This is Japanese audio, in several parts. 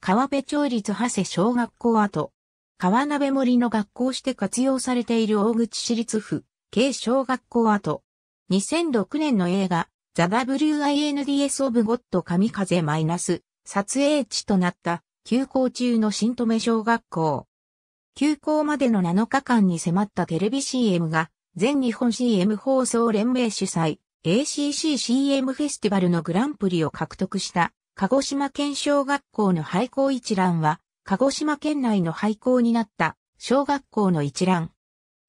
川辺町立長谷小学校跡、川鍋森の学校して活用されている大口市立府、軽小学校跡。2006年の映画、ザ・ WINDS オブ・ゴッド・神風マイナス、撮影地となった休校中の新留小学校。休校までの7日間に迫ったテレビ CM が、全日本 CM 放送連盟主催、ACCCM フェスティバルのグランプリを獲得した。鹿児島県小学校の廃校一覧は、鹿児島県内の廃校になった小学校の一覧。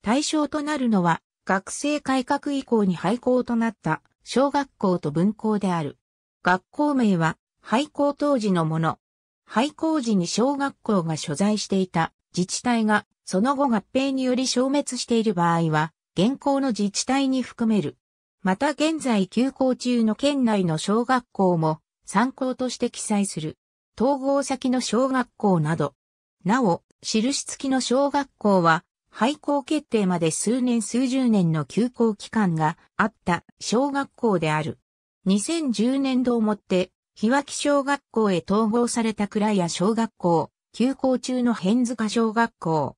対象となるのは、学生改革以降に廃校となった小学校と分校である。学校名は廃校当時のもの。廃校時に小学校が所在していた自治体がその後合併により消滅している場合は、現行の自治体に含める。また現在休校中の県内の小学校も参考として記載する。統合先の小学校など。なお、印付きの小学校は、廃校決定まで数年数十年の休校期間があった小学校である。2010年度をもって、日脇小学校へ統合された倉谷小学校、休校中の変塚小学校。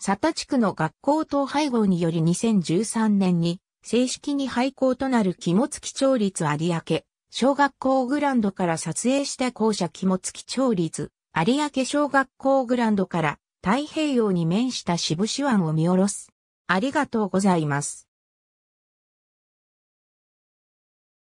佐田地区の学校等廃合により2013年に正式に廃校となる肝付町立有明小学校グランドから撮影した校舎肝付調律、有明小学校グランドから太平洋に面した渋子湾を見下ろす。ありがとうございます。